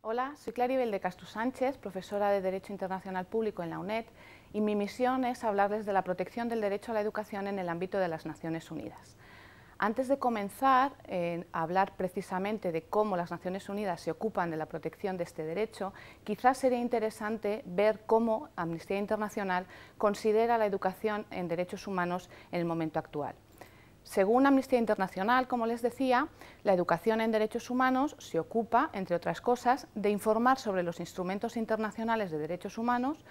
Hola, soy Claribel de Castro Sánchez, profesora de Derecho Internacional Público en la UNED, y mi misión es hablarles de la protección del derecho a la educación en el ámbito de las Naciones Unidas. Antes de comenzar eh, a hablar precisamente de cómo las Naciones Unidas se ocupan de la protección de este derecho, quizás sería interesante ver cómo Amnistía Internacional considera la educación en derechos humanos en el momento actual. Según Amnistía Internacional, como les decía, la educación en derechos humanos se ocupa, entre otras cosas, de informar sobre los instrumentos internacionales de derechos humanos.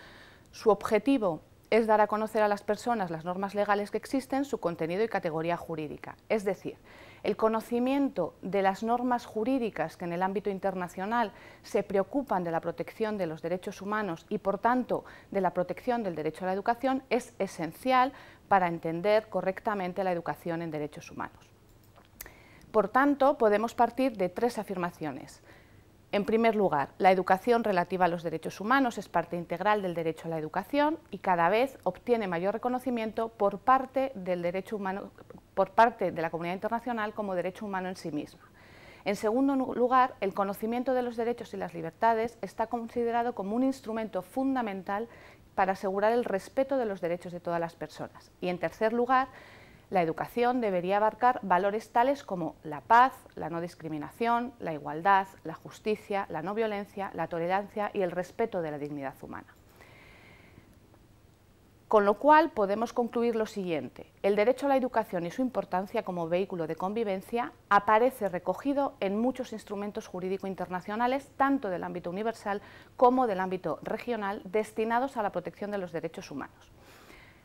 Su objetivo es dar a conocer a las personas las normas legales que existen, su contenido y categoría jurídica. Es decir, el conocimiento de las normas jurídicas que en el ámbito internacional se preocupan de la protección de los derechos humanos y, por tanto, de la protección del derecho a la educación es esencial para entender correctamente la educación en derechos humanos. Por tanto, podemos partir de tres afirmaciones. En primer lugar, la educación relativa a los derechos humanos es parte integral del derecho a la educación y cada vez obtiene mayor reconocimiento por parte, del derecho humano, por parte de la comunidad internacional como derecho humano en sí misma. En segundo lugar, el conocimiento de los derechos y las libertades está considerado como un instrumento fundamental para asegurar el respeto de los derechos de todas las personas. Y en tercer lugar, la educación debería abarcar valores tales como la paz, la no discriminación, la igualdad, la justicia, la no violencia, la tolerancia y el respeto de la dignidad humana. Con lo cual podemos concluir lo siguiente, el derecho a la educación y su importancia como vehículo de convivencia aparece recogido en muchos instrumentos jurídico internacionales, tanto del ámbito universal como del ámbito regional, destinados a la protección de los derechos humanos.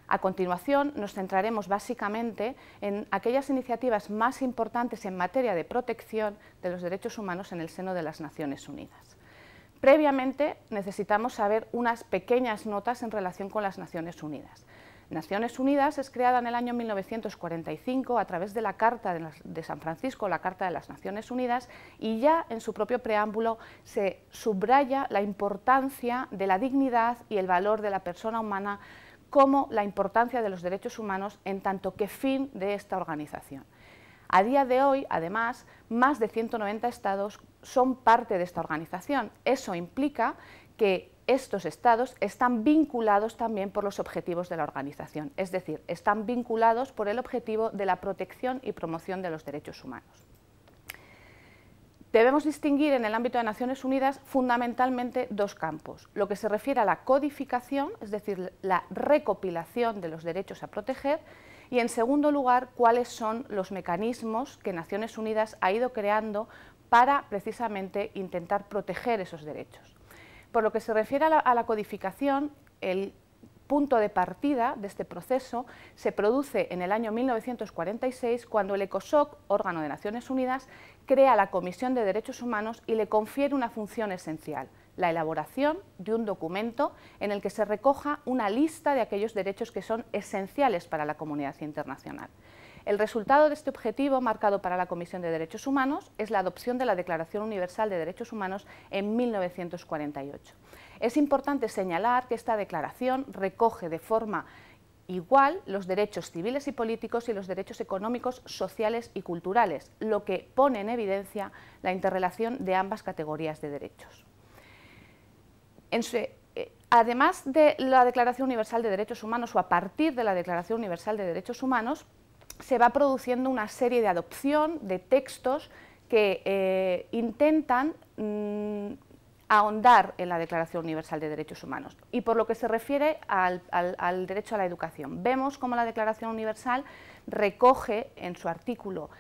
A continuación nos centraremos básicamente en aquellas iniciativas más importantes en materia de protección de los derechos humanos en el seno de las Naciones Unidas. Previamente necesitamos saber unas pequeñas notas en relación con las Naciones Unidas. Naciones Unidas es creada en el año 1945 a través de la Carta de San Francisco, la Carta de las Naciones Unidas, y ya en su propio preámbulo se subraya la importancia de la dignidad y el valor de la persona humana como la importancia de los derechos humanos en tanto que fin de esta organización. A día de hoy, además, más de 190 estados son parte de esta organización. Eso implica que estos estados están vinculados también por los objetivos de la organización, es decir, están vinculados por el objetivo de la protección y promoción de los derechos humanos. Debemos distinguir en el ámbito de Naciones Unidas fundamentalmente dos campos, lo que se refiere a la codificación, es decir, la recopilación de los derechos a proteger, y en segundo lugar, cuáles son los mecanismos que Naciones Unidas ha ido creando para precisamente intentar proteger esos derechos. Por lo que se refiere a la, codificación, el punto de partida de este proceso se produce en el año 1946 cuando el ECOSOC, órgano de Naciones Unidas, crea la Comisión de Derechos Humanos y le confiere una función esencial, la elaboración de un documento en el que se recoja una lista de aquellos derechos que son esenciales para la comunidad internacional. El resultado de este objetivo marcado para la Comisión de Derechos Humanos es la adopción de la Declaración Universal de Derechos Humanos en 1948. Es importante señalar que esta declaración recoge de forma igual los derechos civiles y políticos y los derechos económicos, sociales y culturales, lo que pone en evidencia la interrelación de ambas categorías de derechos. Eh, además de la Declaración Universal de Derechos Humanos o a partir de la Declaración Universal de Derechos Humanos, se va produciendo una serie de adopción de textos que eh, intentan mm, ahondar en la Declaración Universal de Derechos Humanos. Y por lo que se refiere al, al derecho a la educación, vemos cómo la Declaración Universal recoge en su artículo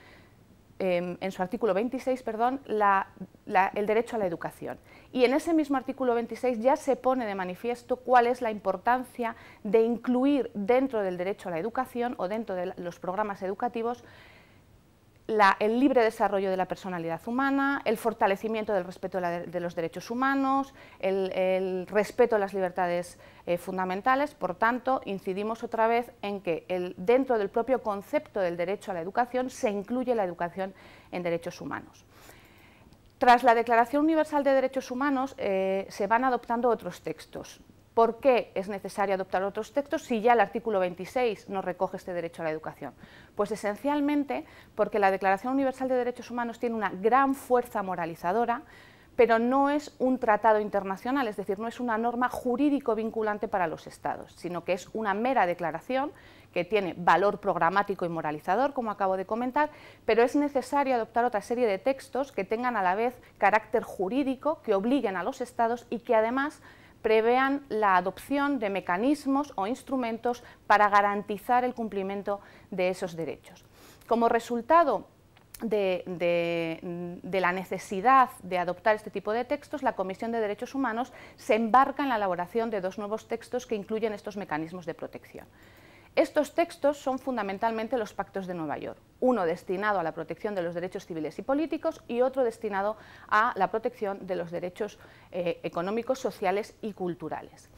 Em, en su artículo 26, perdón, el derecho a la educación. Y en ese mismo artículo 26 ya se pone de manifiesto cuál es la importancia de incluir dentro del derecho a la educación o dentro de los programas educativos el libre desarrollo de la personalidad humana, el fortalecimiento del respeto de, los derechos humanos, el, respeto a las libertades eh, fundamentales. Por tanto, incidimos otra vez en que dentro del propio concepto del derecho a la educación se incluye la educación en derechos humanos. Tras la Declaración Universal de Derechos Humanos eh, se van adoptando otros textos. ¿Por qué es necesario adoptar otros textos si ya el artículo 26 no recoge este derecho a la educación? Pues esencialmente porque la Declaración Universal de Derechos Humanos tiene una gran fuerza moralizadora, pero no es un tratado internacional, es decir, no es una norma jurídico vinculante para los estados, sino que es una mera declaración que tiene valor programático y moralizador, como acabo de comentar, pero es necesario adoptar otra serie de textos que tengan a la vez carácter jurídico, que obliguen a los estados y que además prevean la adopción de mecanismos o instrumentos para garantizar el cumplimiento de esos derechos. Como resultado de, la necesidad de adoptar este tipo de textos, la Comisión de Derechos Humanos se embarca en la elaboración de dos nuevos textos que incluyen estos mecanismos de protección. Estos textos son fundamentalmente los pactos de Nueva York uno destinado a la protección de los derechos civiles y políticos y otro destinado a la protección de los derechos eh, económicos, sociales y culturales.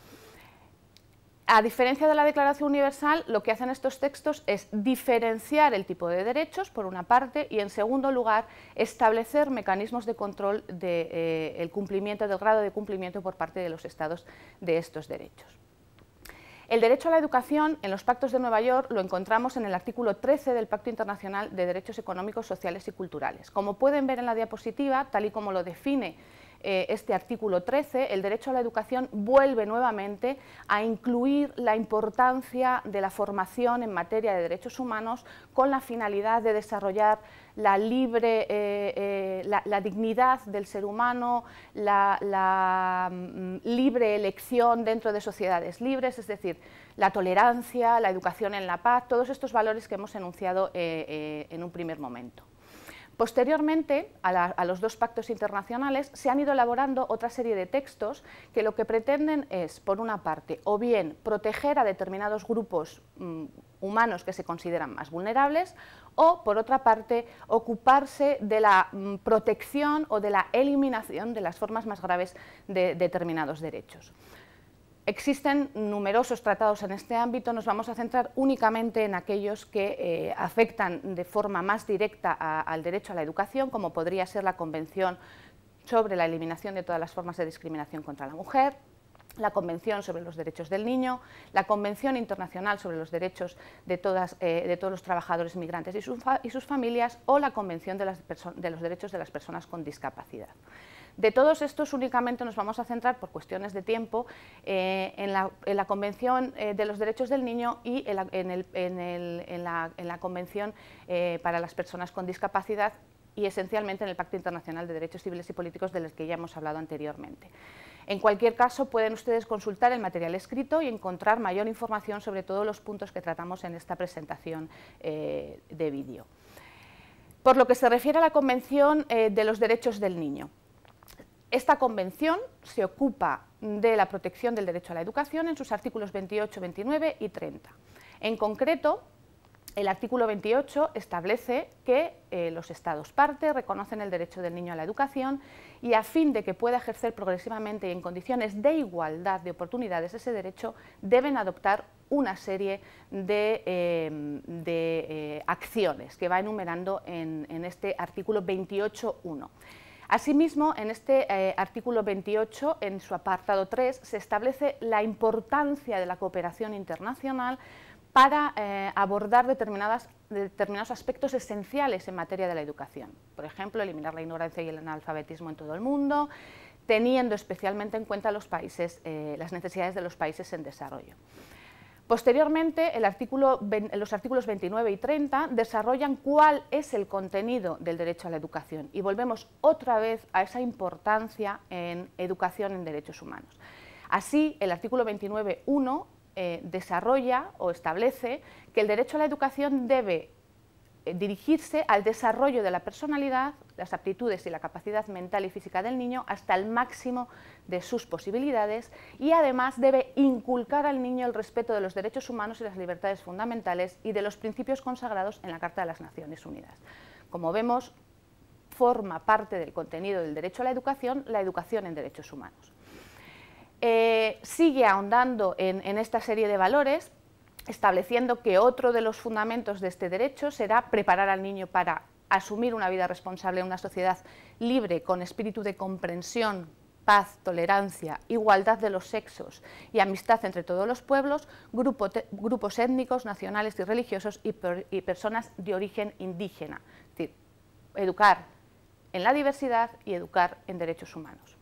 A diferencia de la Declaración Universal, lo que hacen estos textos es diferenciar el tipo de derechos, por una parte, y en segundo lugar, establecer mecanismos de control de, eh, cumplimiento, del grado de cumplimiento por parte de los Estados de estos derechos. El derecho a la educación en los pactos de Nueva York lo encontramos en el artículo 13 del Pacto Internacional de Derechos Económicos, Sociales y Culturales. Como pueden ver en la diapositiva, tal y como lo define eh, este artículo 13, el derecho a la educación vuelve nuevamente a incluir la importancia de la formación en materia de derechos humanos con la finalidad de desarrollar la libre, eh, eh, la, dignidad del ser humano, la, mm, libre elección dentro de sociedades libres, es decir, la tolerancia, la educación en la paz, todos estos valores que hemos enunciado en un primer momento. Posteriormente, a, los dos pactos internacionales, se han ido elaborando otra serie de textos que lo que pretenden es, por una parte, o bien proteger a determinados grupos mm, humanos que se consideran más vulnerables, o, por otra parte, ocuparse de la mm, protección o de la eliminación de las formas más graves de determinados derechos. Existen numerosos tratados en este ámbito, nos vamos a centrar únicamente en aquellos que eh, afectan de forma más directa al derecho a la educación, como podría ser la Convención sobre la eliminación de todas las formas de discriminación contra la mujer, la Convención sobre los Derechos del Niño, la Convención Internacional sobre los Derechos de, eh, todos los Trabajadores Migrantes y, sus, familias o la Convención de los Derechos de las Personas con Discapacidad. De todos estos únicamente nos vamos a centrar, por cuestiones de tiempo, eh, en, la, Convención eh, de los Derechos del Niño y en la, Convención eh, para las Personas con Discapacidad y esencialmente en el Pacto Internacional de Derechos Civiles y Políticos del que ya hemos hablado anteriormente. En cualquier caso, pueden ustedes consultar el material escrito y encontrar mayor información sobre todos los puntos que tratamos en esta presentación de vídeo. Por lo que se refiere a la Convención de los Derechos del Niño, esta convención se ocupa de la protección del derecho a la educación en sus artículos 28, 29 y 30. En concreto, el artículo 28 establece que eh, los Estados parte reconocen el derecho del niño a la educación y a fin de que pueda ejercer progresivamente y en condiciones de igualdad de oportunidades ese derecho, deben adoptar una serie de, em, eh, acciones que va enumerando en este artículo 28.1. Asimismo, en este eh, artículo 28, en su apartado 3, se establece la importancia de la cooperación internacional para eh, abordar determinados aspectos esenciales en materia de la educación. Por ejemplo, eliminar la ignorancia y el analfabetismo en todo el mundo, teniendo especialmente en cuenta eh, las necesidades de los países en desarrollo. Posteriormente, los artículos 29 y 30 desarrollan cuál es el contenido del derecho a la educación y volvemos otra vez a esa importancia en educación en derechos humanos. Así, el artículo 29.1 eh, desarrolla o establece que el derecho a la educación debe eh, dirigirse al desarrollo de la personalidad, las aptitudes y la capacidad mental y física del niño hasta el máximo de sus posibilidades y además debe inculcar al niño el respeto de los derechos humanos y las libertades fundamentales y de los principios consagrados en la Carta de las Naciones Unidas. Como vemos, forma parte del contenido del derecho a la educación la educación en derechos humanos. Eh, sigue ahondando en esta serie de valores estableciendo que otro de los fundamentos de este derecho será preparar al niño para asumir una vida responsable en una sociedad libre, con espíritu de comprensión, paz, tolerancia, igualdad de los sexos y amistad entre todos los pueblos, grupos étnicos, nacionales y religiosos y, y personas de origen indígena. Es decir, educar en la diversidad y educar en derechos humanos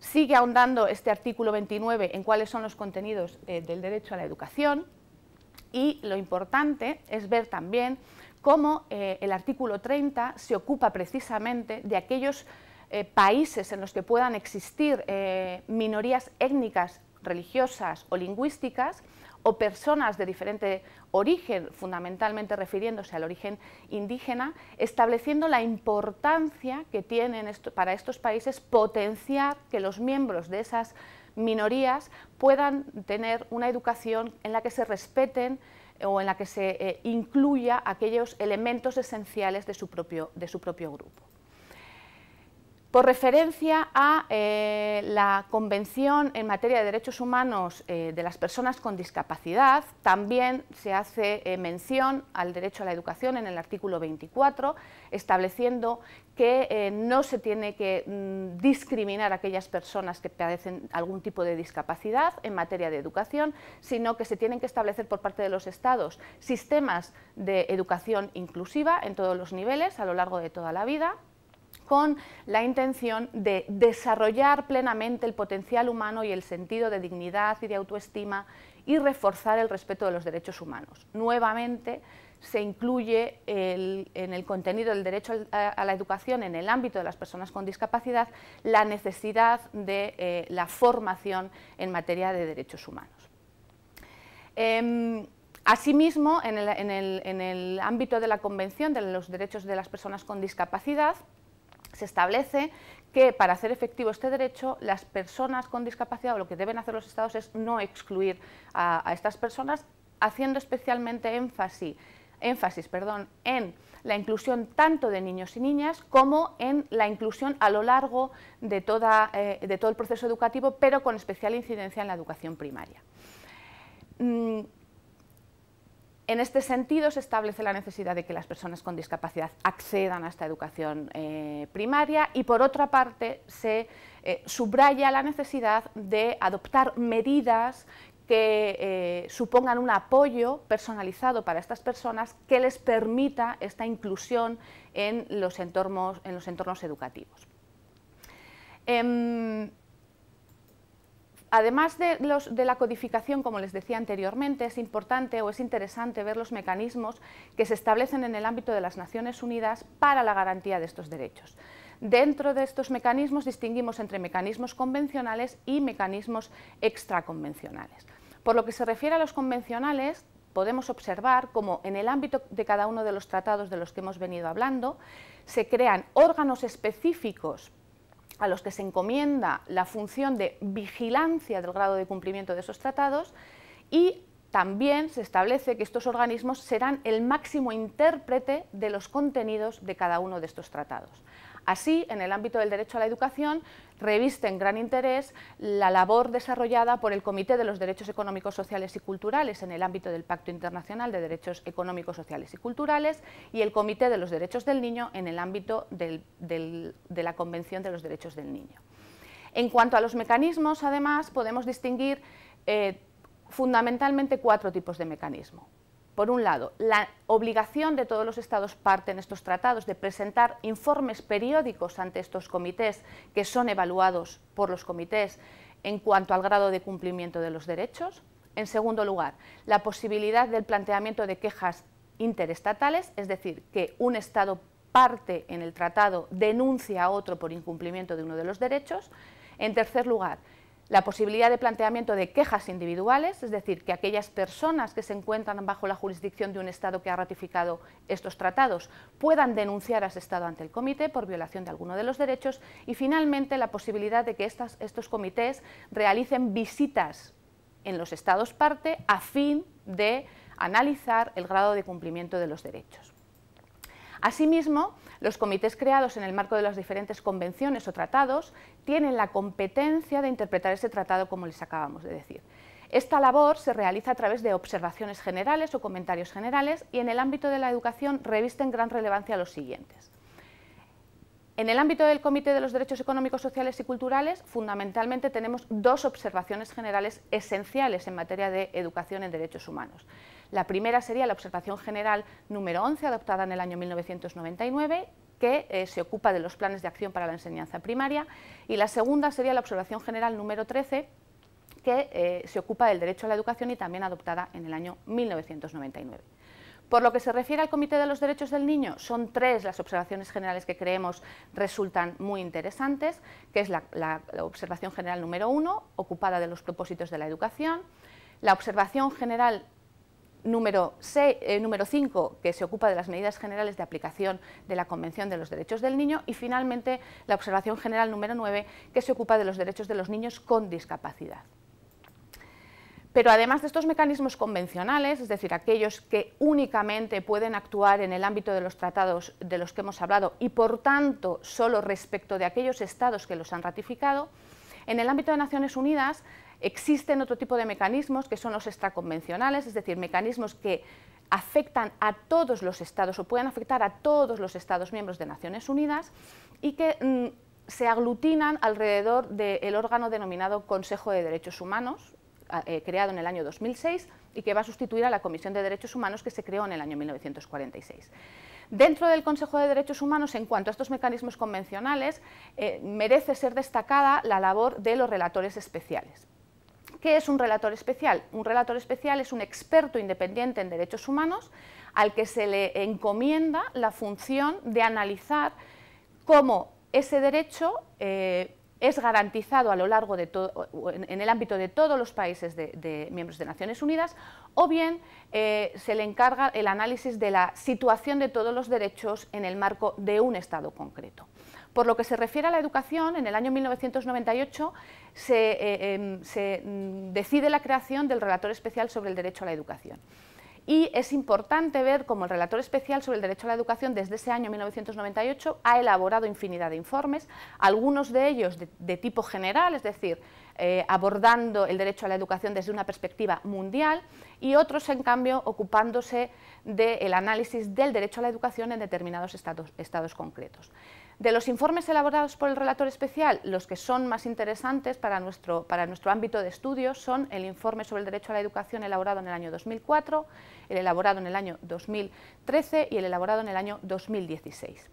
sigue ahondando este artículo 29 en cuáles son los contenidos eh, del derecho a la educación y lo importante es ver también cómo eh, el artículo 30 se ocupa precisamente de aquellos eh, países en los que puedan existir minorías étnicas, religiosas o lingüísticas o personas de diferente origen, fundamentalmente refiriéndose al origen indígena, estableciendo la importancia que tienen para estos países potenciar que los miembros de esas minorías puedan tener una educación en la que se respeten eh, o en la que se eh, incluya aquellos elementos esenciales de propio, de su propio grupo por referencia a eh, la Convención en materia de derechos humanos eh, de las personas con discapacidad, también se hace eh, mención al derecho a la educación en el artículo 24, estableciendo que no se tiene que mm, discriminar a aquellas personas que padecen algún tipo de discapacidad en materia de educación, sino que se tienen que establecer por parte de los Estados sistemas de educación inclusiva en todos los niveles a lo largo de toda la vida con la intención de desarrollar plenamente el potencial humano y el sentido de dignidad y de autoestima y reforzar el respeto de los derechos humanos. Nuevamente, se incluye en el contenido del derecho a la educación en el ámbito de las personas con discapacidad la necesidad de eh, la formación en materia de derechos humanos. Em, asimismo, en el ámbito de la Convención de los Derechos de las Personas con Discapacidad, se establece que para hacer efectivo este derecho, las personas con discapacidad o lo que deben hacer los estados es no excluir a, estas personas, haciendo especialmente énfasis, énfasis perdón, en la inclusión tanto de niños y niñas como en la inclusión a lo largo de, eh, todo el proceso educativo, pero con especial incidencia en la educación primaria. Mm, en este sentido, se establece la necesidad de que las personas con discapacidad accedan a esta educación eh, primaria y, por otra parte, se eh, subraya la necesidad de adoptar medidas que eh, supongan un apoyo personalizado para estas personas que les permita esta inclusión en los entornos educativos. Em, Además de, la codificación, como les decía anteriormente, es importante o es interesante ver los mecanismos que se establecen en el ámbito de las Naciones Unidas para la garantía de estos derechos. Dentro de estos mecanismos distinguimos entre mecanismos convencionales y mecanismos extraconvencionales. Por lo que se refiere a los convencionales, podemos observar cómo en el ámbito de cada uno de los tratados de los que hemos venido hablando, se crean órganos específicos a los que se encomienda la función de vigilancia del grado de cumplimiento de esos tratados y también se establece que estos organismos serán el máximo intérprete de los contenidos de cada uno de estos tratados. Así, en el ámbito del derecho a la educación, reviste en gran interés la labor desarrollada por el Comité de los Derechos Económicos, Sociales y Culturales en el ámbito del Pacto Internacional de Derechos Económicos, Sociales y Culturales y el Comité de los Derechos del Niño en el ámbito de la Convención de los Derechos del Niño. En cuanto a los mecanismos, además, podemos distinguir eh, fundamentalmente cuatro tipos de mecanismo por un lado, la obligación de todos los Estados parte en estos tratados de presentar informes periódicos ante estos comités que son evaluados por los comités en cuanto al grado de cumplimiento de los derechos. En segundo lugar, la posibilidad del planteamiento de quejas interestatales, es decir, que un Estado parte en el tratado denuncia a otro por incumplimiento de uno de los derechos. En tercer lugar, la posibilidad de planteamiento de quejas individuales, es decir, que aquellas personas que se encuentran bajo la jurisdicción de un Estado que ha ratificado estos tratados puedan denunciar a ese Estado ante el comité por violación de alguno de los derechos y finalmente la posibilidad de que estos comités realicen visitas en los Estados parte a fin de analizar el grado de cumplimiento de los derechos. Asimismo, los comités creados en el marco de las diferentes convenciones o tratados tienen la competencia de interpretar ese tratado como les acabamos de decir. Esta labor se realiza a través de observaciones generales o comentarios generales y en el ámbito de la educación revisten gran relevancia los siguientes. En el ámbito del Comité de los Derechos Económicos, Sociales y Culturales, fundamentalmente tenemos dos observaciones generales esenciales en materia de educación en derechos humanos. La primera sería la Observación General número 11, adoptada en el año 1999 que eh, se ocupa de los planes de acción para la enseñanza primaria, y la segunda sería la Observación General número 13, que eh, se ocupa del derecho a la educación y también adoptada en el año 1999. Por lo que se refiere al Comité de los Derechos del Niño, son tres las observaciones generales que creemos resultan muy interesantes, que es la, observación general número uno, ocupada de los propósitos de la educación, la observación general número 5, eh, que se ocupa de las medidas generales de aplicación de la Convención de los Derechos del Niño, y finalmente la observación general número 9, que se ocupa de los derechos de los niños con discapacidad. Pero además de estos mecanismos convencionales, es decir, aquellos que únicamente pueden actuar en el ámbito de los tratados de los que hemos hablado y por tanto solo respecto de aquellos estados que los han ratificado, en el ámbito de Naciones Unidas Existen otro tipo de mecanismos que son los extraconvencionales, es decir, mecanismos que afectan a todos los estados o pueden afectar a todos los estados miembros de Naciones Unidas y que mm, se aglutinan alrededor del órgano denominado Consejo de Derechos Humanos, eh, creado en el año 2006 y que va a sustituir a la Comisión de Derechos Humanos que se creó en el año 1946. Dentro del Consejo de Derechos Humanos, en cuanto a estos mecanismos convencionales, eh, merece ser destacada la labor de los relatores especiales. ¿Qué es un relator especial? Un relator especial es un experto independiente en derechos humanos al que se le encomienda la función de analizar cómo ese derecho eh, es garantizado a lo largo de todo, en, el ámbito de todos los países de, miembros de Naciones Unidas, o bien eh, se le encarga el análisis de la situación de todos los derechos en el marco de un Estado concreto. Por lo que se refiere a la educación, en el año 1998 se, eh, em, mm, decide la creación del relator especial sobre el derecho a la educación. Y es importante ver cómo el relator especial sobre el derecho a la educación desde ese año 1998 ha elaborado infinidad de informes, algunos de ellos de, tipo general, es decir, eh, abordando el derecho a la educación desde una perspectiva mundial y otros, en cambio, ocupándose del análisis del derecho a la educación en determinados estados concretos. De los informes elaborados por el relator especial, los que son más interesantes para nuestro, para nuestro ámbito de estudio son el informe sobre el derecho a la educación elaborado en el año 2004, el elaborado en el año 2013 y el elaborado en el año 2016.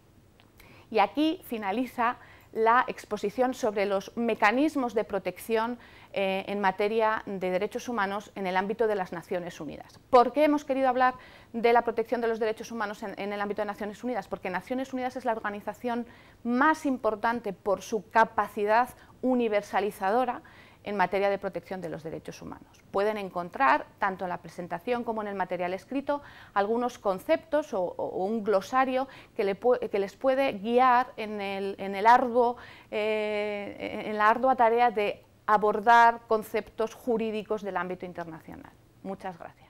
Y aquí finaliza la exposición sobre los mecanismos de protección eh, en materia de derechos humanos en el ámbito de las Naciones Unidas. ¿Por qué hemos querido hablar de la protección de los derechos humanos en el ámbito de Naciones Unidas? Porque Naciones Unidas es la organización más importante por su capacidad universalizadora en materia de protección de los derechos humanos. Pueden encontrar, tanto en la presentación como en el material escrito, algunos conceptos o, un glosario que, les puede guiar eh, en la ardua tarea de abordar conceptos jurídicos del ámbito internacional. Muchas gracias.